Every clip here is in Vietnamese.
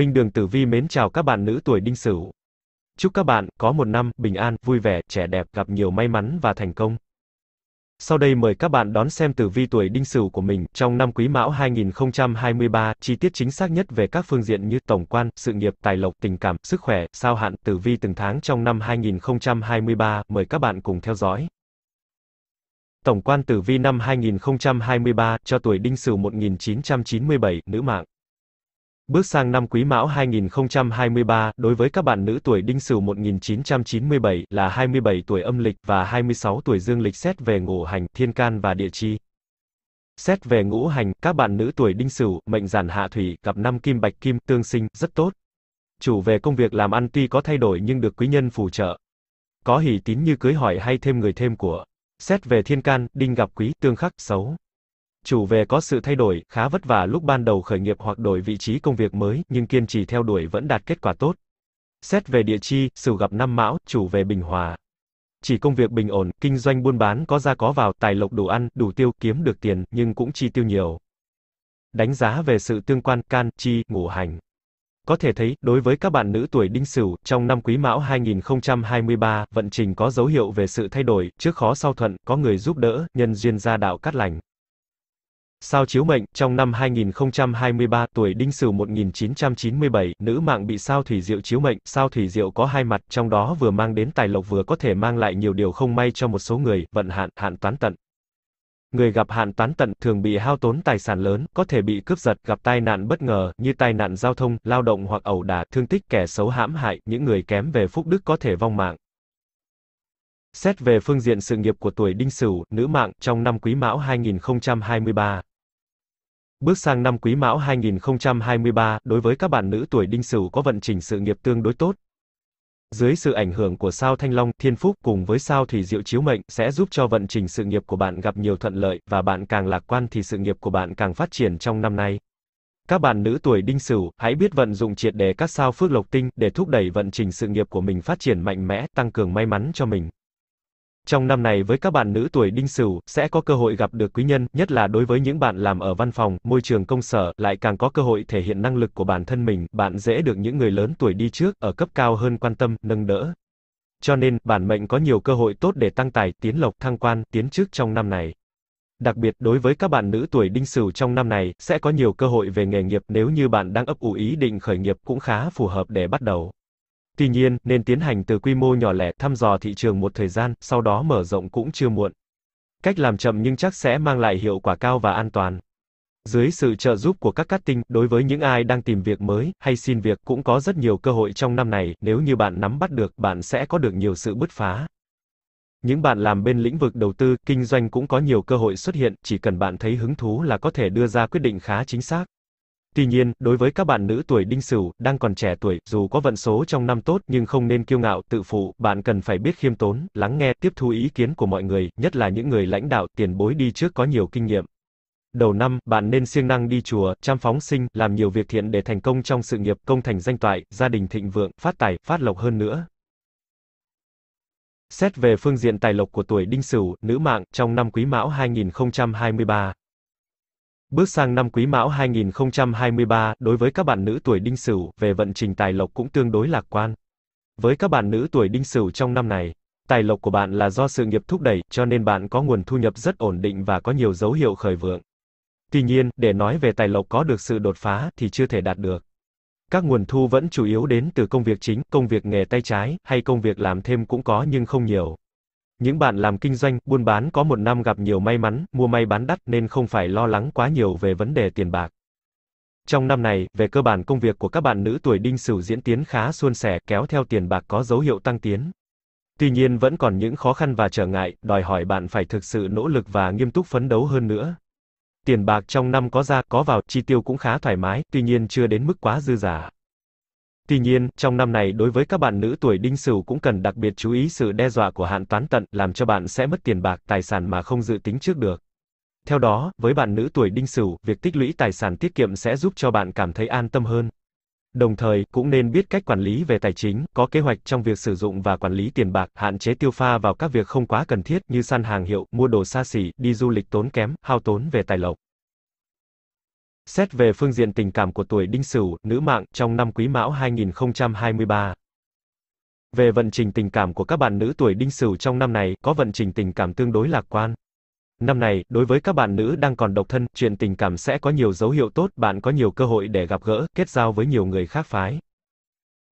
Minh Đường Tử Vi mến chào các bạn nữ tuổi Đinh Sửu. Chúc các bạn có một năm bình an, vui vẻ, trẻ đẹp, gặp nhiều may mắn và thành công. Sau đây mời các bạn đón xem tử vi tuổi Đinh Sửu của mình trong năm Quý Mão 2023, chi tiết chính xác nhất về các phương diện như tổng quan, sự nghiệp, tài lộc, tình cảm, sức khỏe, sao hạn, tử vi từng tháng trong năm 2023, mời các bạn cùng theo dõi. Tổng quan tử vi năm 2023 cho tuổi Đinh Sửu 1997, nữ mạng. Bước sang năm Quý Mão 2023, đối với các bạn nữ tuổi Đinh Sửu 1997 là 27 tuổi âm lịch và 26 tuổi dương lịch xét về ngũ hành, thiên can và địa chi. Xét về ngũ hành, các bạn nữ tuổi Đinh Sửu, mệnh giản hạ thủy, gặp năm kim bạch kim tương sinh, rất tốt. Chủ về công việc làm ăn tuy có thay đổi nhưng được quý nhân phù trợ. Có hỷ tín như cưới hỏi hay thêm người thêm của. Xét về thiên can, đinh gặp quý, tương khắc, xấu chủ về có sự thay đổi, khá vất vả lúc ban đầu khởi nghiệp hoặc đổi vị trí công việc mới, nhưng kiên trì theo đuổi vẫn đạt kết quả tốt. Xét về địa chi, sử gặp năm Mão, chủ về Bình Hòa. Chỉ công việc bình ổn, kinh doanh buôn bán có ra có vào, tài lộc đủ ăn, đủ tiêu, kiếm được tiền, nhưng cũng chi tiêu nhiều. Đánh giá về sự tương quan can, chi, ngũ hành. Có thể thấy, đối với các bạn nữ tuổi Đinh Sửu, trong năm Quý Mão 2023, vận trình có dấu hiệu về sự thay đổi, trước khó sau thuận, có người giúp đỡ, nhân duyên gia đạo cát lành. Sao chiếu mệnh, trong năm 2023, tuổi Đinh Sửu 1997, nữ mạng bị sao thủy diệu chiếu mệnh, sao thủy diệu có hai mặt, trong đó vừa mang đến tài lộc vừa có thể mang lại nhiều điều không may cho một số người, vận hạn, hạn toán tận. Người gặp hạn toán tận thường bị hao tốn tài sản lớn, có thể bị cướp giật, gặp tai nạn bất ngờ như tai nạn giao thông, lao động hoặc ẩu đả, thương tích kẻ xấu hãm hại, những người kém về phúc đức có thể vong mạng. Xét về phương diện sự nghiệp của tuổi Đinh Sửu, nữ mạng trong năm Quý Mão 2023, Bước sang năm Quý Mão 2023, đối với các bạn nữ tuổi Đinh Sửu có vận trình sự nghiệp tương đối tốt. Dưới sự ảnh hưởng của sao Thanh Long, Thiên Phúc cùng với sao Thủy Diệu chiếu mệnh sẽ giúp cho vận trình sự nghiệp của bạn gặp nhiều thuận lợi và bạn càng lạc quan thì sự nghiệp của bạn càng phát triển trong năm nay. Các bạn nữ tuổi Đinh Sửu, hãy biết vận dụng triệt để các sao Phước Lộc Tinh để thúc đẩy vận trình sự nghiệp của mình phát triển mạnh mẽ, tăng cường may mắn cho mình. Trong năm này với các bạn nữ tuổi đinh sửu, sẽ có cơ hội gặp được quý nhân, nhất là đối với những bạn làm ở văn phòng, môi trường công sở, lại càng có cơ hội thể hiện năng lực của bản thân mình, bạn dễ được những người lớn tuổi đi trước, ở cấp cao hơn quan tâm, nâng đỡ. Cho nên, bản mệnh có nhiều cơ hội tốt để tăng tài, tiến lộc, thăng quan, tiến chức trong năm này. Đặc biệt đối với các bạn nữ tuổi đinh sửu trong năm này, sẽ có nhiều cơ hội về nghề nghiệp nếu như bạn đang ấp ủ ý định khởi nghiệp cũng khá phù hợp để bắt đầu. Tuy nhiên, nên tiến hành từ quy mô nhỏ lẻ, thăm dò thị trường một thời gian, sau đó mở rộng cũng chưa muộn. Cách làm chậm nhưng chắc sẽ mang lại hiệu quả cao và an toàn. Dưới sự trợ giúp của các cát tinh, đối với những ai đang tìm việc mới hay xin việc cũng có rất nhiều cơ hội trong năm này, nếu như bạn nắm bắt được, bạn sẽ có được nhiều sự bứt phá. Những bạn làm bên lĩnh vực đầu tư, kinh doanh cũng có nhiều cơ hội xuất hiện, chỉ cần bạn thấy hứng thú là có thể đưa ra quyết định khá chính xác. Tuy nhiên, đối với các bạn nữ tuổi đinh sửu, đang còn trẻ tuổi, dù có vận số trong năm tốt nhưng không nên kiêu ngạo, tự phụ, bạn cần phải biết khiêm tốn, lắng nghe, tiếp thu ý kiến của mọi người, nhất là những người lãnh đạo, tiền bối đi trước có nhiều kinh nghiệm. Đầu năm, bạn nên siêng năng đi chùa, chăm phóng sinh, làm nhiều việc thiện để thành công trong sự nghiệp, công thành danh toại, gia đình thịnh vượng, phát tài, phát lộc hơn nữa. Xét về phương diện tài lộc của tuổi Đinh Sửu, nữ mạng, trong năm Quý Mão 2023, Bước sang năm Quý Mão 2023, đối với các bạn nữ tuổi Đinh Sửu, về vận trình tài lộc cũng tương đối lạc quan. Với các bạn nữ tuổi Đinh Sửu trong năm này, tài lộc của bạn là do sự nghiệp thúc đẩy, cho nên bạn có nguồn thu nhập rất ổn định và có nhiều dấu hiệu khởi vượng. Tuy nhiên, để nói về tài lộc có được sự đột phá thì chưa thể đạt được. Các nguồn thu vẫn chủ yếu đến từ công việc chính, công việc nghề tay trái hay công việc làm thêm cũng có nhưng không nhiều. Những bạn làm kinh doanh, buôn bán có một năm gặp nhiều may mắn, mua may bán đắt nên không phải lo lắng quá nhiều về vấn đề tiền bạc. Trong năm này, về cơ bản công việc của các bạn nữ tuổi đinh sửu diễn tiến khá suôn sẻ, kéo theo tiền bạc có dấu hiệu tăng tiến. Tuy nhiên vẫn còn những khó khăn và trở ngại, đòi hỏi bạn phải thực sự nỗ lực và nghiêm túc phấn đấu hơn nữa. Tiền bạc trong năm có ra, có vào, chi tiêu cũng khá thoải mái, tuy nhiên chưa đến mức quá dư giả. Tuy nhiên, trong năm này đối với các bạn nữ tuổi đinh sửu cũng cần đặc biệt chú ý sự đe dọa của hạn toán tận, làm cho bạn sẽ mất tiền bạc, tài sản mà không dự tính trước được. Theo đó, với bạn nữ tuổi đinh sửu, việc tích lũy tài sản tiết kiệm sẽ giúp cho bạn cảm thấy an tâm hơn. Đồng thời, cũng nên biết cách quản lý về tài chính, có kế hoạch trong việc sử dụng và quản lý tiền bạc, hạn chế tiêu pha vào các việc không quá cần thiết như săn hàng hiệu, mua đồ xa xỉ, đi du lịch tốn kém, hao tốn về tài lộc. Xét về phương diện tình cảm của tuổi Đinh Sửu, nữ mạng trong năm Quý Mão 2023. Về vận trình tình cảm của các bạn nữ tuổi Đinh Sửu trong năm này, có vận trình tình cảm tương đối lạc quan. Năm này, đối với các bạn nữ đang còn độc thân, chuyện tình cảm sẽ có nhiều dấu hiệu tốt, bạn có nhiều cơ hội để gặp gỡ, kết giao với nhiều người khác phái.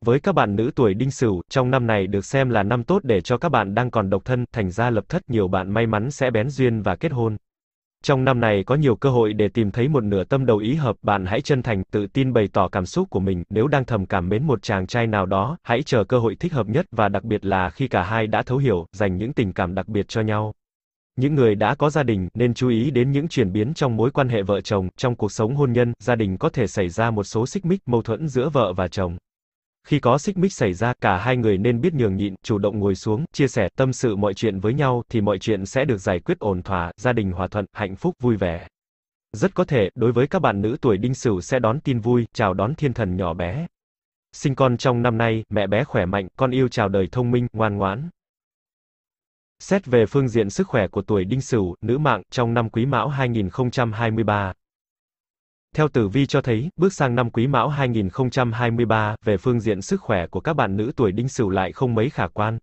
Với các bạn nữ tuổi Đinh Sửu, trong năm này được xem là năm tốt để cho các bạn đang còn độc thân, thành ra lập thất, nhiều bạn may mắn sẽ bén duyên và kết hôn. Trong năm này có nhiều cơ hội để tìm thấy một nửa tâm đầu ý hợp, bạn hãy chân thành, tự tin bày tỏ cảm xúc của mình, nếu đang thầm cảm mến một chàng trai nào đó, hãy chờ cơ hội thích hợp nhất và đặc biệt là khi cả hai đã thấu hiểu, dành những tình cảm đặc biệt cho nhau. Những người đã có gia đình nên chú ý đến những chuyển biến trong mối quan hệ vợ chồng, trong cuộc sống hôn nhân, gia đình có thể xảy ra một số xích mích, mâu thuẫn giữa vợ và chồng. Khi có xích mích xảy ra, cả hai người nên biết nhường nhịn, chủ động ngồi xuống, chia sẻ, tâm sự mọi chuyện với nhau, thì mọi chuyện sẽ được giải quyết ổn thỏa, gia đình hòa thuận, hạnh phúc, vui vẻ. Rất có thể, đối với các bạn nữ tuổi đinh sửu sẽ đón tin vui, chào đón thiên thần nhỏ bé. Sinh con trong năm nay, mẹ bé khỏe mạnh, con yêu chào đời thông minh, ngoan ngoãn. Xét về phương diện sức khỏe của tuổi đinh sửu, nữ mạng, trong năm quý mão 2023, theo tử vi cho thấy, bước sang năm Quý Mão 2023, về phương diện sức khỏe của các bạn nữ tuổi Đinh Sửu lại không mấy khả quan.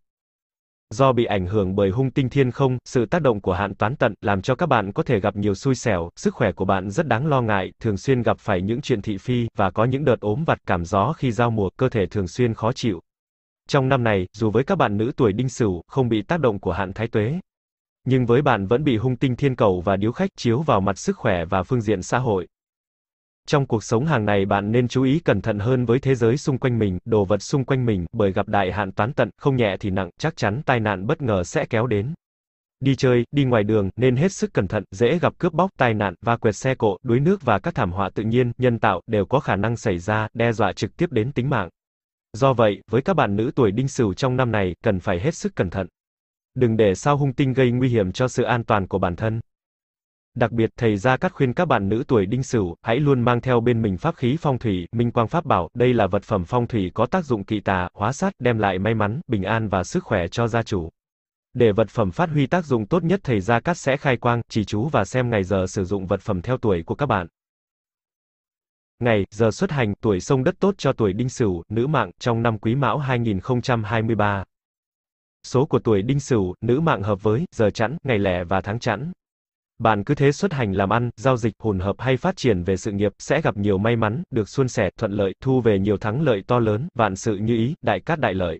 Do bị ảnh hưởng bởi hung tinh thiên không, sự tác động của hạn toán tận làm cho các bạn có thể gặp nhiều xui xẻo, sức khỏe của bạn rất đáng lo ngại, thường xuyên gặp phải những chuyện thị phi và có những đợt ốm vặt cảm gió khi giao mùa, cơ thể thường xuyên khó chịu. Trong năm này, dù với các bạn nữ tuổi Đinh Sửu không bị tác động của hạn thái tuế, nhưng với bạn vẫn bị hung tinh thiên cầu và điếu khách chiếu vào mặt sức khỏe và phương diện xã hội. Trong cuộc sống hàng ngày bạn nên chú ý cẩn thận hơn với thế giới xung quanh mình, đồ vật xung quanh mình, bởi gặp đại hạn toán tận, không nhẹ thì nặng, chắc chắn tai nạn bất ngờ sẽ kéo đến. Đi chơi, đi ngoài đường, nên hết sức cẩn thận, dễ gặp cướp bóc, tai nạn, va quẹt xe cộ, đuối nước và các thảm họa tự nhiên, nhân tạo, đều có khả năng xảy ra, đe dọa trực tiếp đến tính mạng. Do vậy, với các bạn nữ tuổi đinh sửu trong năm này, cần phải hết sức cẩn thận. Đừng để sao hung tinh gây nguy hiểm cho sự an toàn của bản thân. Đặc biệt, thầy Gia Cát khuyên các bạn nữ tuổi đinh sửu, hãy luôn mang theo bên mình pháp khí phong thủy, minh quang pháp bảo, đây là vật phẩm phong thủy có tác dụng kỵ tà, hóa sát, đem lại may mắn, bình an và sức khỏe cho gia chủ. Để vật phẩm phát huy tác dụng tốt nhất thầy Gia Cát sẽ khai quang, chỉ chú và xem ngày giờ sử dụng vật phẩm theo tuổi của các bạn. Ngày, giờ xuất hành, tuổi sông đất tốt cho tuổi đinh sửu, nữ mạng, trong năm quý mão 2023. Số của tuổi đinh sửu, nữ mạng hợp với, giờ chẵn, ngày lẻ và tháng chẵn. Bạn cứ thế xuất hành làm ăn, giao dịch, hồn hợp hay phát triển về sự nghiệp, sẽ gặp nhiều may mắn, được xuân sẻ, thuận lợi, thu về nhiều thắng lợi to lớn, vạn sự như ý, đại cát đại lợi.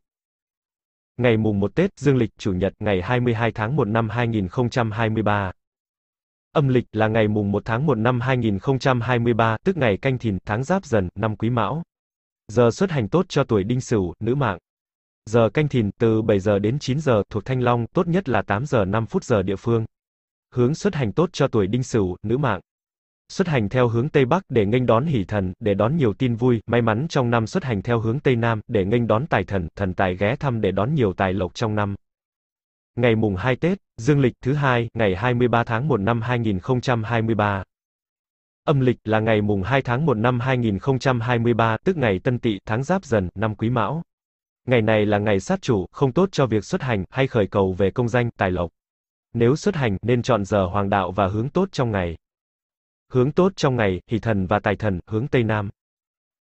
Ngày mùng 1 Tết, dương lịch, chủ nhật, ngày 22 tháng 1 năm 2023. Âm lịch là ngày mùng 1 tháng 1 năm 2023, tức ngày canh thìn, tháng giáp dần, năm quý mão. Giờ xuất hành tốt cho tuổi đinh sửu, nữ mạng. Giờ canh thìn, từ 7 giờ đến 9 giờ, thuộc Thanh Long, tốt nhất là 8 giờ 5 phút giờ địa phương hướng xuất hành tốt cho tuổi đinh sửu, nữ mạng. Xuất hành theo hướng Tây Bắc để nghênh đón hỷ thần, để đón nhiều tin vui, may mắn trong năm xuất hành theo hướng Tây Nam để nghênh đón tài thần, thần tài ghé thăm để đón nhiều tài lộc trong năm. Ngày mùng 2 Tết, dương lịch thứ hai, ngày 23 tháng 1 năm 2023. Âm lịch là ngày mùng 2 tháng 1 năm 2023, tức ngày Tân Tỵ, tháng Giáp Dần, năm Quý Mão. Ngày này là ngày sát chủ, không tốt cho việc xuất hành hay khởi cầu về công danh, tài lộc. Nếu xuất hành, nên chọn giờ hoàng đạo và hướng tốt trong ngày. Hướng tốt trong ngày, hỷ thần và tài thần, hướng Tây Nam.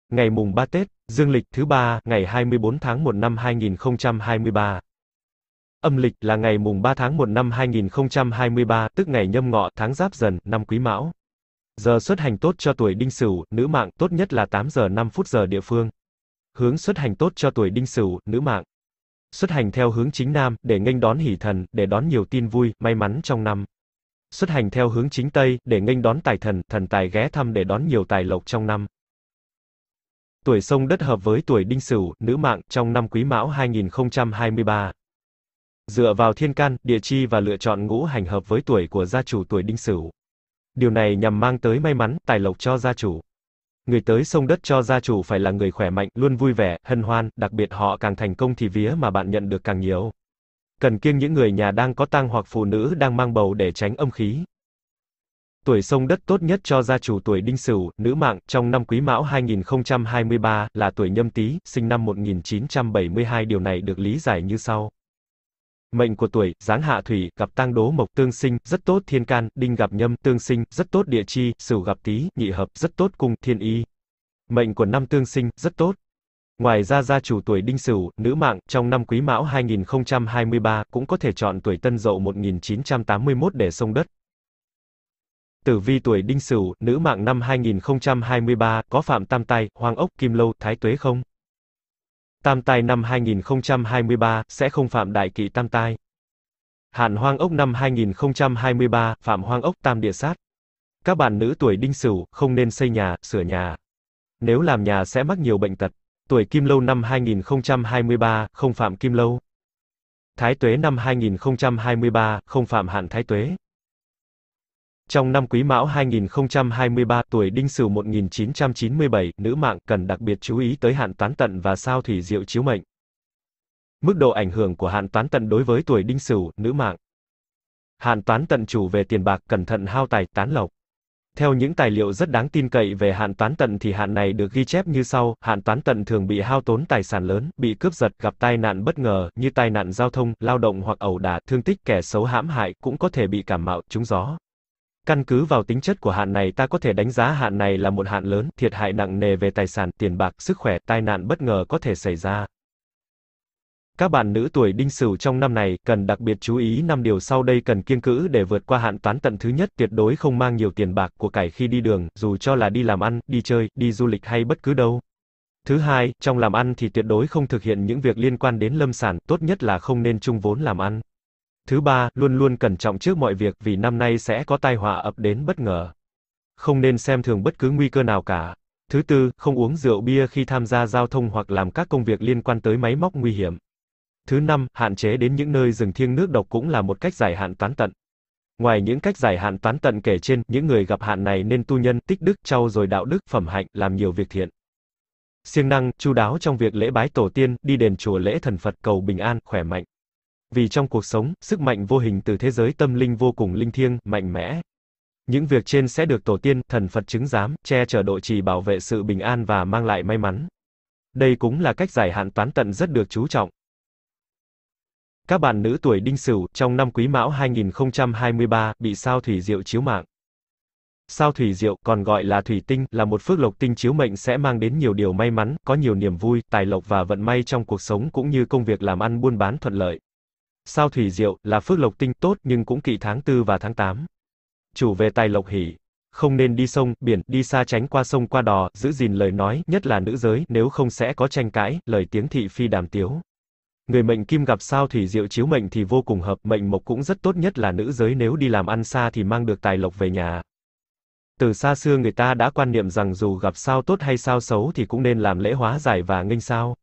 Ngày mùng 3 Tết, dương lịch thứ 3, ngày 24 tháng 1 năm 2023. Âm lịch là ngày mùng 3 tháng 1 năm 2023, tức ngày nhâm ngọ, tháng giáp dần, năm quý mão. Giờ xuất hành tốt cho tuổi đinh sửu, nữ mạng, tốt nhất là 8 giờ 5 phút giờ địa phương. Hướng xuất hành tốt cho tuổi đinh sửu, nữ mạng xuất hành theo hướng chính nam để nghênh đón hỷ thần, để đón nhiều tin vui, may mắn trong năm. Xuất hành theo hướng chính tây để nghênh đón tài thần, thần tài ghé thăm để đón nhiều tài lộc trong năm. Tuổi sông đất hợp với tuổi đinh sửu, nữ mạng trong năm Quý Mão 2023. Dựa vào thiên can, địa chi và lựa chọn ngũ hành hợp với tuổi của gia chủ tuổi đinh sửu. Điều này nhằm mang tới may mắn, tài lộc cho gia chủ. Người tới sông đất cho gia chủ phải là người khỏe mạnh, luôn vui vẻ, hân hoan, đặc biệt họ càng thành công thì vía mà bạn nhận được càng nhiều. Cần kiêng những người nhà đang có tang hoặc phụ nữ đang mang bầu để tránh âm khí. Tuổi sông đất tốt nhất cho gia chủ tuổi Đinh Sửu, nữ mạng, trong năm Quý Mão 2023, là tuổi Nhâm Tý, sinh năm 1972 điều này được lý giải như sau mệnh của tuổi, giáng hạ thủy, gặp tang đố mộc, tương sinh, rất tốt thiên can, đinh gặp nhâm, tương sinh, rất tốt địa chi, sửu gặp tý, nhị hợp, rất tốt cung, thiên y. Mệnh của năm tương sinh, rất tốt. Ngoài ra gia chủ tuổi Đinh Sửu, nữ mạng, trong năm Quý Mão 2023 cũng có thể chọn tuổi Tân Dậu 1981 để sông đất. Tử vi tuổi Đinh Sửu, nữ mạng năm 2023, có Phạm Tam Tai, Hoàng Ốc, Kim Lâu, Thái Tuế không? Tam tai năm 2023, sẽ không phạm đại kỵ tam tai. Hạn hoang ốc năm 2023, phạm hoang ốc tam địa sát. Các bạn nữ tuổi đinh sửu, không nên xây nhà, sửa nhà. Nếu làm nhà sẽ mắc nhiều bệnh tật. Tuổi kim lâu năm 2023, không phạm kim lâu. Thái tuế năm 2023, không phạm hạn thái tuế. Trong năm Quý Mão 2023 tuổi Đinh Sửu 1997, nữ mạng cần đặc biệt chú ý tới hạn toán tận và sao thủy diệu chiếu mệnh. Mức độ ảnh hưởng của hạn toán tận đối với tuổi Đinh Sửu, nữ mạng. Hạn toán tận chủ về tiền bạc, cẩn thận hao tài, tán lộc. Theo những tài liệu rất đáng tin cậy về hạn toán tận thì hạn này được ghi chép như sau, hạn toán tận thường bị hao tốn tài sản lớn, bị cướp giật, gặp tai nạn bất ngờ, như tai nạn giao thông, lao động hoặc ẩu đả, thương tích kẻ xấu hãm hại, cũng có thể bị cảm mạo, trúng gió. Căn cứ vào tính chất của hạn này ta có thể đánh giá hạn này là một hạn lớn, thiệt hại nặng nề về tài sản, tiền bạc, sức khỏe, tai nạn bất ngờ có thể xảy ra. Các bạn nữ tuổi đinh sửu trong năm này cần đặc biệt chú ý năm điều sau đây cần kiêng cữ để vượt qua hạn toán tận thứ nhất, tuyệt đối không mang nhiều tiền bạc của cải khi đi đường, dù cho là đi làm ăn, đi chơi, đi du lịch hay bất cứ đâu. Thứ hai, trong làm ăn thì tuyệt đối không thực hiện những việc liên quan đến lâm sản, tốt nhất là không nên chung vốn làm ăn. Thứ ba, luôn luôn cẩn trọng trước mọi việc vì năm nay sẽ có tai họa ập đến bất ngờ. Không nên xem thường bất cứ nguy cơ nào cả. Thứ tư, không uống rượu bia khi tham gia giao thông hoặc làm các công việc liên quan tới máy móc nguy hiểm. Thứ năm, hạn chế đến những nơi rừng thiêng nước độc cũng là một cách giải hạn toán tận. Ngoài những cách giải hạn toán tận kể trên, những người gặp hạn này nên tu nhân, tích đức, trau rồi đạo đức, phẩm hạnh, làm nhiều việc thiện. Siêng năng, chu đáo trong việc lễ bái tổ tiên, đi đền chùa lễ thần Phật cầu bình an, khỏe mạnh. Vì trong cuộc sống, sức mạnh vô hình từ thế giới tâm linh vô cùng linh thiêng, mạnh mẽ. Những việc trên sẽ được tổ tiên, thần Phật chứng giám, che chở độ trì bảo vệ sự bình an và mang lại may mắn. Đây cũng là cách giải hạn toán tận rất được chú trọng. Các bạn nữ tuổi Đinh Sửu trong năm Quý Mão 2023 bị sao thủy diệu chiếu mạng. Sao thủy diệu, còn gọi là thủy tinh, là một phước lộc tinh chiếu mệnh sẽ mang đến nhiều điều may mắn, có nhiều niềm vui, tài lộc và vận may trong cuộc sống cũng như công việc làm ăn buôn bán thuận lợi. Sao thủy diệu là phước lộc tinh tốt nhưng cũng kỵ tháng 4 và tháng 8. Chủ về tài lộc hỷ, không nên đi sông, biển, đi xa tránh qua sông qua đò, giữ gìn lời nói, nhất là nữ giới, nếu không sẽ có tranh cãi, lời tiếng thị phi đàm tiếu. Người mệnh kim gặp sao thủy diệu chiếu mệnh thì vô cùng hợp, mệnh mộc cũng rất tốt nhất là nữ giới nếu đi làm ăn xa thì mang được tài lộc về nhà. Từ xa xưa người ta đã quan niệm rằng dù gặp sao tốt hay sao xấu thì cũng nên làm lễ hóa giải và nghênh sao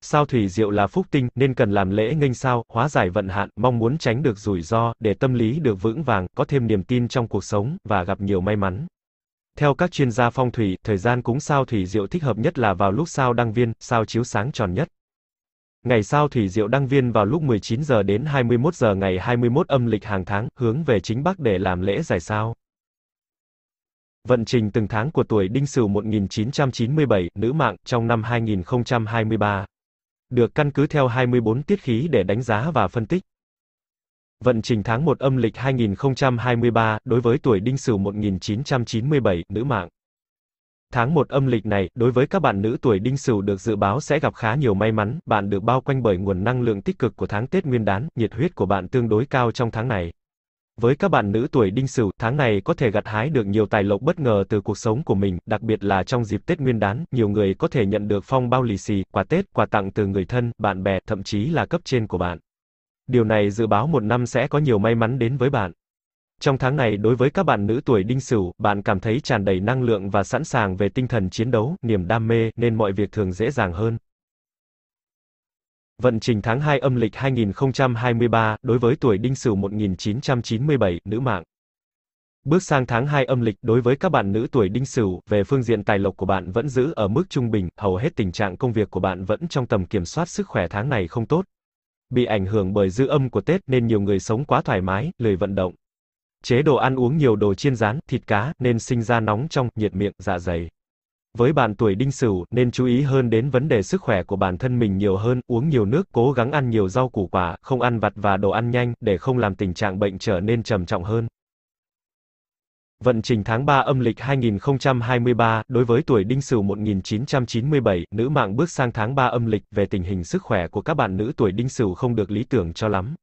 sao thủy diệu là phúc tinh, nên cần làm lễ nghênh sao, hóa giải vận hạn, mong muốn tránh được rủi ro, để tâm lý được vững vàng, có thêm niềm tin trong cuộc sống, và gặp nhiều may mắn. Theo các chuyên gia phong thủy, thời gian cúng sao thủy diệu thích hợp nhất là vào lúc sao đăng viên, sao chiếu sáng tròn nhất. Ngày sao thủy diệu đăng viên vào lúc 19 giờ đến 21 giờ ngày 21 âm lịch hàng tháng, hướng về chính Bắc để làm lễ giải sao. Vận trình từng tháng của tuổi Đinh Sửu 1997, nữ mạng, trong năm 2023 được căn cứ theo 24 tiết khí để đánh giá và phân tích. Vận trình tháng 1 âm lịch 2023 đối với tuổi Đinh Sửu 1997, nữ mạng. Tháng 1 âm lịch này, đối với các bạn nữ tuổi Đinh Sửu được dự báo sẽ gặp khá nhiều may mắn, bạn được bao quanh bởi nguồn năng lượng tích cực của tháng Tết Nguyên đán, nhiệt huyết của bạn tương đối cao trong tháng này. Với các bạn nữ tuổi đinh sửu, tháng này có thể gặt hái được nhiều tài lộc bất ngờ từ cuộc sống của mình, đặc biệt là trong dịp Tết Nguyên đán, nhiều người có thể nhận được phong bao lì xì, quà Tết, quà tặng từ người thân, bạn bè, thậm chí là cấp trên của bạn. Điều này dự báo một năm sẽ có nhiều may mắn đến với bạn. Trong tháng này đối với các bạn nữ tuổi đinh sửu, bạn cảm thấy tràn đầy năng lượng và sẵn sàng về tinh thần chiến đấu, niềm đam mê, nên mọi việc thường dễ dàng hơn. Vận trình tháng 2 âm lịch 2023, đối với tuổi Đinh Sửu 1997, nữ mạng. Bước sang tháng 2 âm lịch, đối với các bạn nữ tuổi Đinh Sửu, về phương diện tài lộc của bạn vẫn giữ ở mức trung bình, hầu hết tình trạng công việc của bạn vẫn trong tầm kiểm soát sức khỏe tháng này không tốt. Bị ảnh hưởng bởi dư âm của Tết nên nhiều người sống quá thoải mái, lười vận động. Chế độ ăn uống nhiều đồ chiên rán, thịt cá nên sinh ra nóng trong, nhiệt miệng, dạ dày. Với bạn tuổi đinh sửu, nên chú ý hơn đến vấn đề sức khỏe của bản thân mình nhiều hơn, uống nhiều nước, cố gắng ăn nhiều rau củ quả, không ăn vặt và đồ ăn nhanh, để không làm tình trạng bệnh trở nên trầm trọng hơn. Vận trình tháng 3 âm lịch 2023, đối với tuổi Đinh Sửu 1997, nữ mạng bước sang tháng 3 âm lịch, về tình hình sức khỏe của các bạn nữ tuổi Đinh Sửu không được lý tưởng cho lắm.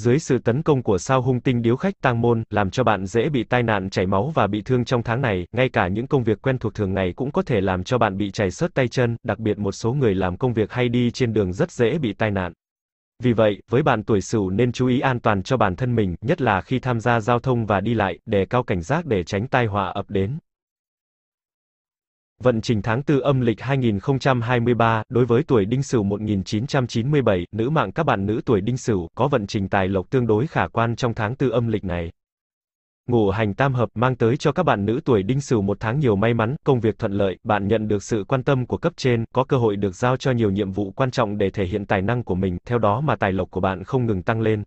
Dưới sự tấn công của sao hung tinh điếu khách tang môn, làm cho bạn dễ bị tai nạn chảy máu và bị thương trong tháng này, ngay cả những công việc quen thuộc thường ngày cũng có thể làm cho bạn bị chảy xớt tay chân, đặc biệt một số người làm công việc hay đi trên đường rất dễ bị tai nạn. Vì vậy, với bạn tuổi Sửu nên chú ý an toàn cho bản thân mình, nhất là khi tham gia giao thông và đi lại, để cao cảnh giác để tránh tai họa ập đến. Vận trình tháng 4 âm lịch 2023, đối với tuổi Đinh Sửu 1997, nữ mạng các bạn nữ tuổi Đinh Sửu có vận trình tài lộc tương đối khả quan trong tháng 4 âm lịch này. Ngũ hành tam hợp mang tới cho các bạn nữ tuổi Đinh Sửu một tháng nhiều may mắn, công việc thuận lợi, bạn nhận được sự quan tâm của cấp trên, có cơ hội được giao cho nhiều nhiệm vụ quan trọng để thể hiện tài năng của mình, theo đó mà tài lộc của bạn không ngừng tăng lên.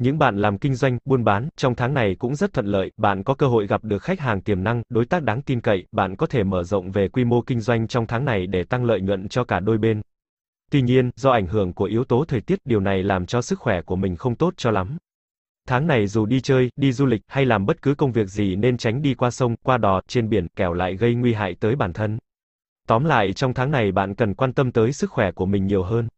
Những bạn làm kinh doanh, buôn bán, trong tháng này cũng rất thuận lợi, bạn có cơ hội gặp được khách hàng tiềm năng, đối tác đáng tin cậy, bạn có thể mở rộng về quy mô kinh doanh trong tháng này để tăng lợi nhuận cho cả đôi bên. Tuy nhiên, do ảnh hưởng của yếu tố thời tiết, điều này làm cho sức khỏe của mình không tốt cho lắm. Tháng này dù đi chơi, đi du lịch hay làm bất cứ công việc gì nên tránh đi qua sông, qua đò, trên biển, kẻo lại gây nguy hại tới bản thân. Tóm lại trong tháng này bạn cần quan tâm tới sức khỏe của mình nhiều hơn.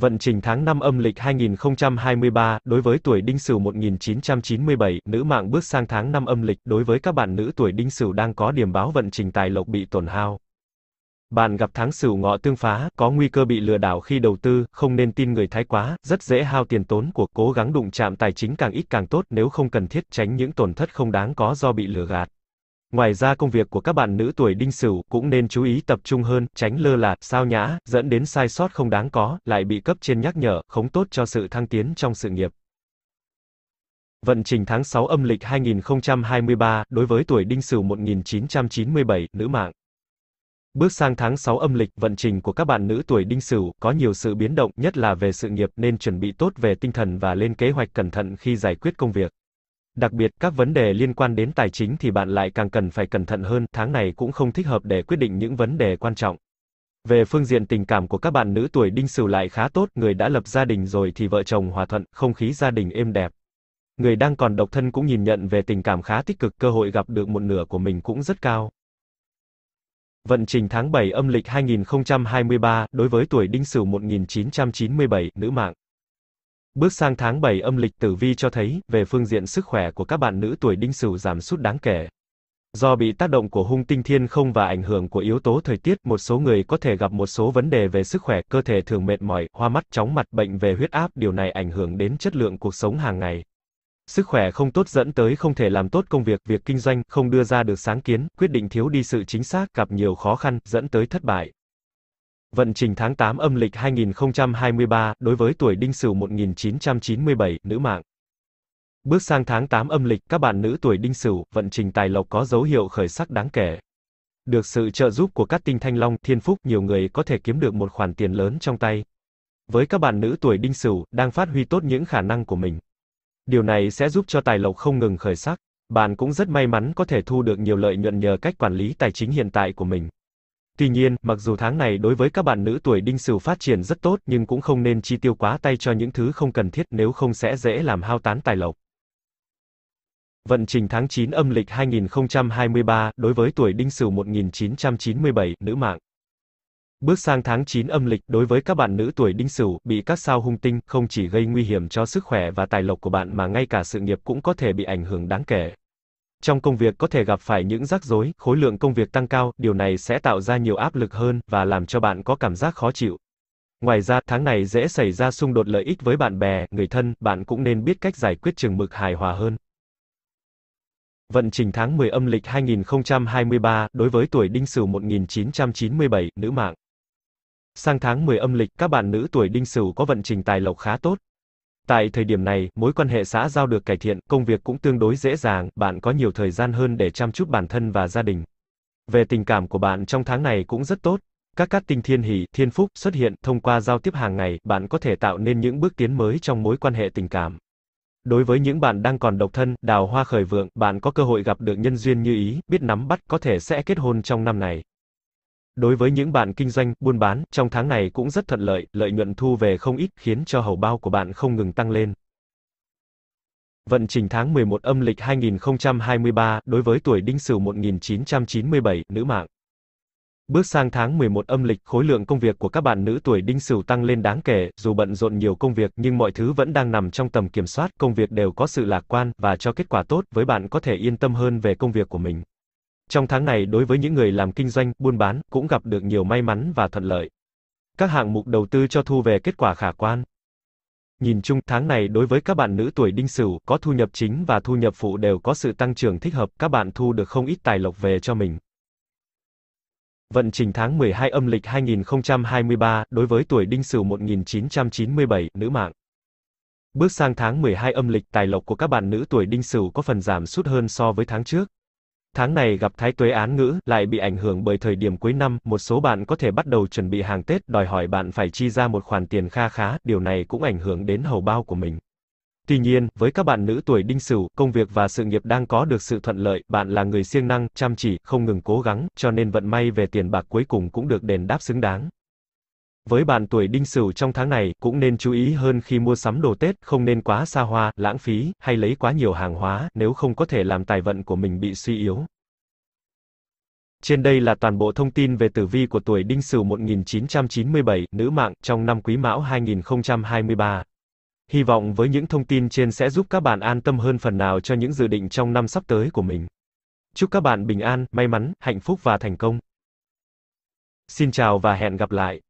Vận trình tháng 5 âm lịch 2023, đối với tuổi Đinh Sửu 1997, nữ mạng bước sang tháng 5 âm lịch, đối với các bạn nữ tuổi Đinh Sửu đang có điểm báo vận trình tài lộc bị tổn hao. Bạn gặp tháng Sửu ngọ tương phá, có nguy cơ bị lừa đảo khi đầu tư, không nên tin người thái quá, rất dễ hao tiền tốn của, cố gắng đụng chạm tài chính càng ít càng tốt, nếu không cần thiết tránh những tổn thất không đáng có do bị lừa gạt. Ngoài ra công việc của các bạn nữ tuổi đinh sửu cũng nên chú ý tập trung hơn, tránh lơ là, sao nhã, dẫn đến sai sót không đáng có, lại bị cấp trên nhắc nhở, không tốt cho sự thăng tiến trong sự nghiệp. Vận trình tháng 6 âm lịch 2023, đối với tuổi đinh sửu 1997, nữ mạng. Bước sang tháng 6 âm lịch, vận trình của các bạn nữ tuổi đinh sửu có nhiều sự biến động, nhất là về sự nghiệp nên chuẩn bị tốt về tinh thần và lên kế hoạch cẩn thận khi giải quyết công việc. Đặc biệt, các vấn đề liên quan đến tài chính thì bạn lại càng cần phải cẩn thận hơn, tháng này cũng không thích hợp để quyết định những vấn đề quan trọng. Về phương diện tình cảm của các bạn nữ tuổi đinh sửu lại khá tốt, người đã lập gia đình rồi thì vợ chồng hòa thuận, không khí gia đình êm đẹp. Người đang còn độc thân cũng nhìn nhận về tình cảm khá tích cực, cơ hội gặp được một nửa của mình cũng rất cao. Vận trình tháng 7 âm lịch 2023, đối với tuổi đinh sửu 1997, nữ mạng. Bước sang tháng 7 âm lịch tử vi cho thấy, về phương diện sức khỏe của các bạn nữ tuổi đinh sửu giảm sút đáng kể. Do bị tác động của hung tinh thiên không và ảnh hưởng của yếu tố thời tiết, một số người có thể gặp một số vấn đề về sức khỏe, cơ thể thường mệt mỏi, hoa mắt, chóng mặt, bệnh về huyết áp, điều này ảnh hưởng đến chất lượng cuộc sống hàng ngày. Sức khỏe không tốt dẫn tới không thể làm tốt công việc, việc kinh doanh, không đưa ra được sáng kiến, quyết định thiếu đi sự chính xác, gặp nhiều khó khăn, dẫn tới thất bại. Vận trình tháng 8 âm lịch 2023, đối với tuổi Đinh Sửu 1997, nữ mạng. Bước sang tháng 8 âm lịch, các bạn nữ tuổi Đinh Sửu, vận trình tài lộc có dấu hiệu khởi sắc đáng kể. Được sự trợ giúp của các tinh thanh long, thiên phúc, nhiều người có thể kiếm được một khoản tiền lớn trong tay. Với các bạn nữ tuổi Đinh Sửu, đang phát huy tốt những khả năng của mình. Điều này sẽ giúp cho tài lộc không ngừng khởi sắc. Bạn cũng rất may mắn có thể thu được nhiều lợi nhuận nhờ cách quản lý tài chính hiện tại của mình. Tuy nhiên, mặc dù tháng này đối với các bạn nữ tuổi đinh sửu phát triển rất tốt nhưng cũng không nên chi tiêu quá tay cho những thứ không cần thiết nếu không sẽ dễ làm hao tán tài lộc. Vận trình tháng 9 âm lịch 2023, đối với tuổi đinh sửu 1997, nữ mạng. Bước sang tháng 9 âm lịch, đối với các bạn nữ tuổi đinh sửu, bị các sao hung tinh, không chỉ gây nguy hiểm cho sức khỏe và tài lộc của bạn mà ngay cả sự nghiệp cũng có thể bị ảnh hưởng đáng kể trong công việc có thể gặp phải những rắc rối, khối lượng công việc tăng cao, điều này sẽ tạo ra nhiều áp lực hơn và làm cho bạn có cảm giác khó chịu. Ngoài ra, tháng này dễ xảy ra xung đột lợi ích với bạn bè, người thân, bạn cũng nên biết cách giải quyết chừng mực hài hòa hơn. Vận trình tháng 10 âm lịch 2023 đối với tuổi Đinh Sửu 1997, nữ mạng. Sang tháng 10 âm lịch, các bạn nữ tuổi Đinh Sửu có vận trình tài lộc khá tốt, Tại thời điểm này, mối quan hệ xã giao được cải thiện, công việc cũng tương đối dễ dàng, bạn có nhiều thời gian hơn để chăm chút bản thân và gia đình. Về tình cảm của bạn trong tháng này cũng rất tốt. Các cát tinh thiên hỷ, thiên phúc xuất hiện thông qua giao tiếp hàng ngày, bạn có thể tạo nên những bước tiến mới trong mối quan hệ tình cảm. Đối với những bạn đang còn độc thân, đào hoa khởi vượng, bạn có cơ hội gặp được nhân duyên như ý, biết nắm bắt, có thể sẽ kết hôn trong năm này. Đối với những bạn kinh doanh, buôn bán, trong tháng này cũng rất thuận lợi, lợi nhuận thu về không ít, khiến cho hầu bao của bạn không ngừng tăng lên. Vận trình tháng 11 âm lịch 2023, đối với tuổi Đinh Sửu 1997, nữ mạng. Bước sang tháng 11 âm lịch, khối lượng công việc của các bạn nữ tuổi Đinh Sửu tăng lên đáng kể, dù bận rộn nhiều công việc nhưng mọi thứ vẫn đang nằm trong tầm kiểm soát, công việc đều có sự lạc quan và cho kết quả tốt, với bạn có thể yên tâm hơn về công việc của mình. Trong tháng này đối với những người làm kinh doanh, buôn bán, cũng gặp được nhiều may mắn và thuận lợi. Các hạng mục đầu tư cho thu về kết quả khả quan. Nhìn chung, tháng này đối với các bạn nữ tuổi đinh sửu, có thu nhập chính và thu nhập phụ đều có sự tăng trưởng thích hợp, các bạn thu được không ít tài lộc về cho mình. Vận trình tháng 12 âm lịch 2023, đối với tuổi đinh sửu 1997, nữ mạng. Bước sang tháng 12 âm lịch, tài lộc của các bạn nữ tuổi đinh sửu có phần giảm sút hơn so với tháng trước. Tháng này gặp thái tuế án ngữ, lại bị ảnh hưởng bởi thời điểm cuối năm, một số bạn có thể bắt đầu chuẩn bị hàng Tết, đòi hỏi bạn phải chi ra một khoản tiền kha khá, điều này cũng ảnh hưởng đến hầu bao của mình. Tuy nhiên, với các bạn nữ tuổi đinh sửu, công việc và sự nghiệp đang có được sự thuận lợi, bạn là người siêng năng, chăm chỉ, không ngừng cố gắng, cho nên vận may về tiền bạc cuối cùng cũng được đền đáp xứng đáng. Với bạn tuổi đinh sửu trong tháng này, cũng nên chú ý hơn khi mua sắm đồ Tết, không nên quá xa hoa, lãng phí, hay lấy quá nhiều hàng hóa, nếu không có thể làm tài vận của mình bị suy yếu. Trên đây là toàn bộ thông tin về tử vi của tuổi Đinh Sửu 1997, nữ mạng, trong năm Quý Mão 2023. Hy vọng với những thông tin trên sẽ giúp các bạn an tâm hơn phần nào cho những dự định trong năm sắp tới của mình. Chúc các bạn bình an, may mắn, hạnh phúc và thành công. Xin chào và hẹn gặp lại.